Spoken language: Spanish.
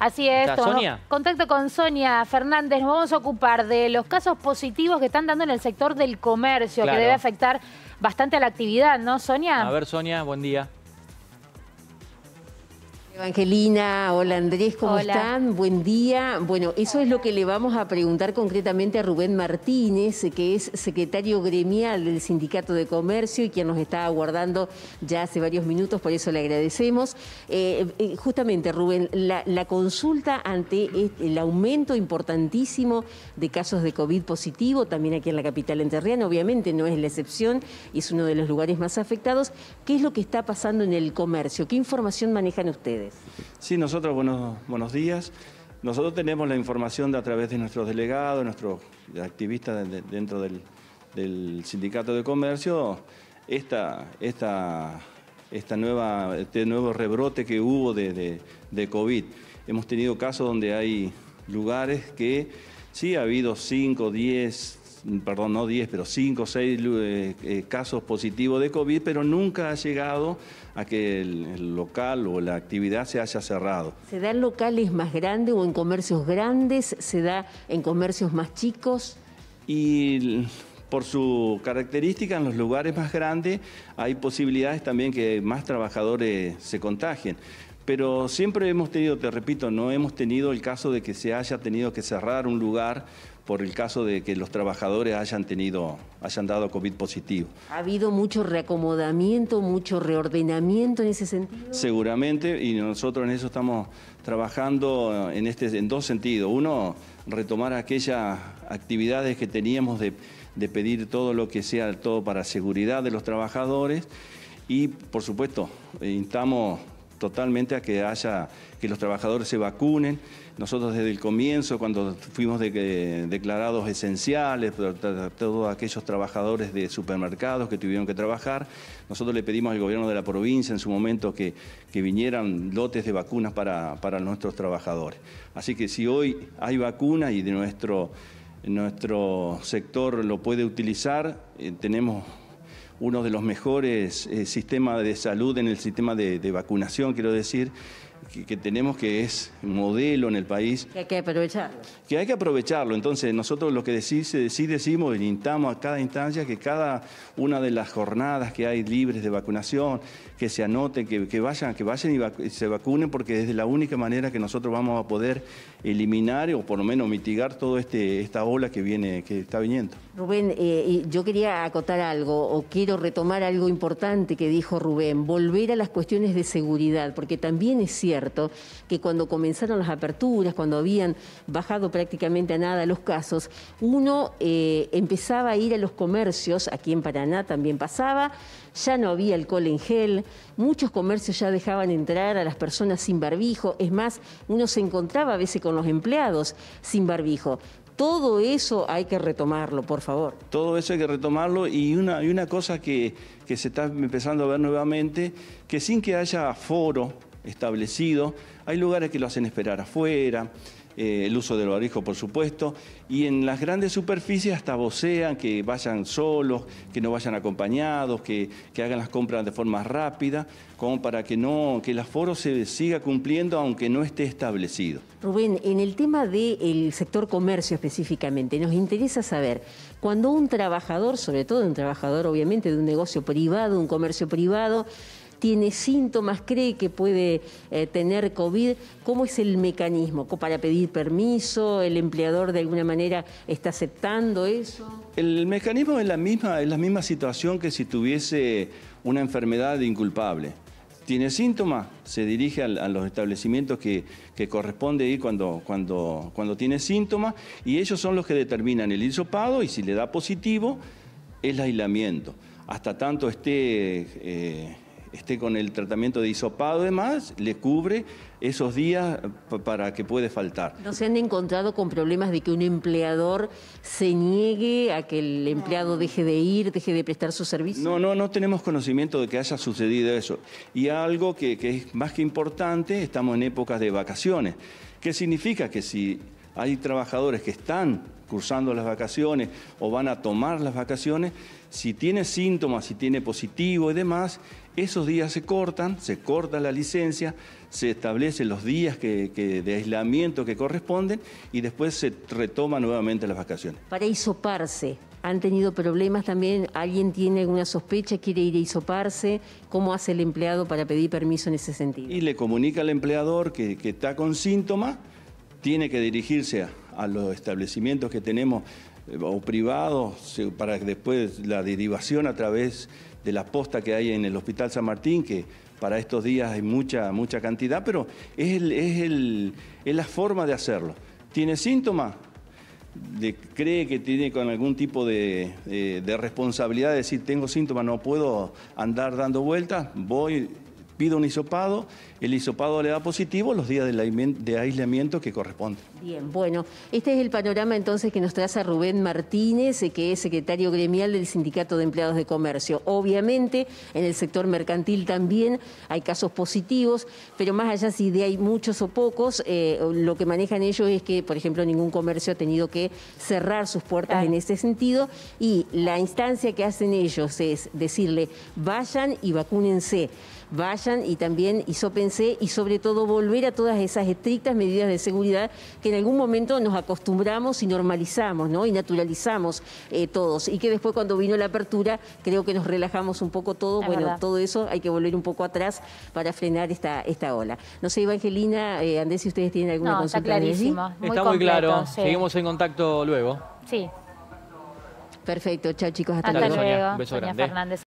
Así es, contacto con Sonia Fernández, nos vamos a ocupar de los casos positivos que están dando en el sector del comercio, que debe afectar bastante a la actividad, ¿no, Sonia? A ver, Sonia, buen día. Evangelina, hola Andrés, ¿cómo están? Buen día. Bueno, eso es lo que le vamos a preguntar concretamente a Rubén Martínez, que es secretario gremial del Sindicato de Comercio y quien nos está aguardando ya hace varios minutos, por eso le agradecemos. Eh, eh, justamente, Rubén, la, la, consulta ante el aumento importantísimo de casos de COVID positivo, también aquí en la capital enterriana, obviamente no es la excepción, es uno de los lugares más afectados. ¿Qué es lo que está pasando en el comercio? ¿Qué información manejan ustedes? Sí, nosotros, buenos, buenos días. Nosotros tenemos la información de, a través de nuestros delegados, nuestros activistas dentro del, Sindicato de Comercio, esta, esta, esta nueva, este nuevo rebrote que hubo de, de, COVID. Hemos tenido casos donde hay lugares que sí ha habido 5, 10, perdón, no 10, pero 5 o 6 casos positivos de COVID, pero nunca ha llegado a que el, el, local o la actividad se haya cerrado. ¿Se da en locales más grandes o en comercios grandes? ¿Se da en comercios más chicos? Y por su característica, en los lugares más grandes hay posibilidades también que más trabajadores se contagien. Pero siempre hemos tenido, te repito, no hemos tenido el caso de que se haya tenido que cerrar un lugar por el caso de que los trabajadores hayan tenido, hayan dado COVID positivo. ¿Ha habido mucho reacomodamiento, mucho reordenamiento en ese sentido? Seguramente, y nosotros en eso estamos trabajando en, este, en dos sentidos. Uno, retomar aquellas actividades que teníamos de, pedir todo lo que sea, todo para seguridad de los trabajadores. Y, por supuesto, eh, instamos totalmente a que haya que los trabajadores se vacunen. Nosotros desde el comienzo, cuando fuimos eh, declarados esenciales, todos aquellos trabajadores de supermercados que tuvieron que trabajar, nosotros le pedimos al gobierno de la provincia en su momento que, que vinieran lotes de vacunas para, nuestros trabajadores. Así que si hoy hay vacuna y de nuestro nuestro sector lo puede utilizar, eh, tenemos uno de los mejores eh, sistemas de salud en el sistema de vacunación, quiero decir, que, tenemos que es modelo en el país. Que hay que aprovecharlo. Que hay que aprovecharlo. Entonces, nosotros lo que decís, sí decimos, instamos a cada instancia que cada una de las jornadas que hay libres de vacunación, que se anoten, que, vayan, que vayan y, se vacunen, porque es la única manera que nosotros vamos a poder eliminar o por lo menos mitigar toda este, esta ola que viene, que está viniendo. Rubén, eh, yo quería acotar algo, o quiero retomar algo importante que dijo Rubén, volver a las cuestiones de seguridad, porque también es cierto que cuando comenzaron las aperturas, cuando habían bajado prácticamente a nada los casos, uno eh, empezaba a ir a los comercios, aquí en Paraná también pasaba, ya no había alcohol en gel, muchos comercios ya dejaban entrar a las personas sin barbijo, es más, uno se encontraba a veces con los empleados sin barbijo. Todo eso hay que retomarlo, por favor. Todo eso hay que retomarlo y una, y una cosa que, que se está empezando a ver nuevamente, que sin que haya foro, establecido. Hay lugares que lo hacen esperar afuera, eh, el uso del barbijo, por supuesto, y en las grandes superficies hasta vocean que vayan solos, que no vayan acompañados, que, hagan las compras de forma rápida, como para que no que el aforo se siga cumpliendo aunque no esté establecido. Rubén, en el tema del sector comercio específicamente, nos interesa saber, cuando un trabajador, sobre todo un trabajador obviamente de un negocio privado, un comercio privado, tiene síntomas, cree que puede eh, tener COVID, ¿cómo es el mecanismo? ¿Para pedir permiso? ¿El empleador de alguna manera está aceptando eso? El mecanismo es la misma, es la misma situación que si tuviese una enfermedad inculpable. Tiene síntomas, se dirige a, los establecimientos que, corresponde ir cuando, cuando, cuando tiene síntomas y ellos son los que determinan el hisopado y si le da positivo, el aislamiento. Hasta tanto esté eh, esté con el tratamiento de isopado, y demás, le cubre esos días para que puede faltar. ¿No se han encontrado con problemas de que un empleador se niegue a que el empleado deje de ir, deje de prestar su servicio? No, no, no tenemos conocimiento de que haya sucedido eso. Y algo que, que es más que importante, estamos en épocas de vacaciones. ¿Qué significa? Que si hay trabajadores que están cursando las vacaciones o van a tomar las vacaciones, si tiene síntomas, si tiene positivo y demás, esos días se cortan, se corta la licencia, se establecen los días de aislamiento que corresponden y después se retoma nuevamente las vacaciones. Para hisoparse, ¿han tenido problemas también? ¿Alguien tiene alguna sospecha, quiere ir a hisoparse? ¿Cómo hace el empleado para pedir permiso en ese sentido? Y le comunica al empleador que está con síntomas, tiene que dirigirse a a los establecimientos que tenemos eh, o privados para después la derivación a través de la posta que hay en el Hospital San Martín, que para estos días hay mucha, mucha cantidad, pero es, la forma de hacerlo. ¿Tiene síntomas? cree que tiene con algún tipo de, de, eh, de responsabilidad de decir tengo síntomas, no puedo andar dando vueltas, voy, pide un hisopado, el hisopado le da positivo los días de aislamiento que corresponde. Bien, bueno, este es el panorama entonces que nos traza Rubén Martínez, eh, que es secretario gremial del Sindicato de Empleados de Comercio. Obviamente, en el sector mercantil también hay casos positivos, pero más allá si de hay muchos o pocos, eh, lo que manejan ellos es que, por ejemplo, ningún comercio ha tenido que cerrar sus puertas en ese sentido y la instancia que hacen ellos es decirle, vayan y vacúnense vayan y también pensé y sobre todo volver a todas esas estrictas medidas de seguridad que en algún momento nos acostumbramos y normalizamos, ¿no? Y naturalizamos eh, todos. Y que después cuando vino la apertura, creo que nos relajamos un poco todo. bueno, todo eso hay que volver un poco atrás para frenar esta, esta ola. No sé, Evangelina, eh, Andrés, si ustedes tienen alguna no, consulta. Está clarísimo. Muy está muy claro. Seguimos en contacto luego. Sí. Perfecto, chao chicos, hasta, hasta luego. Un beso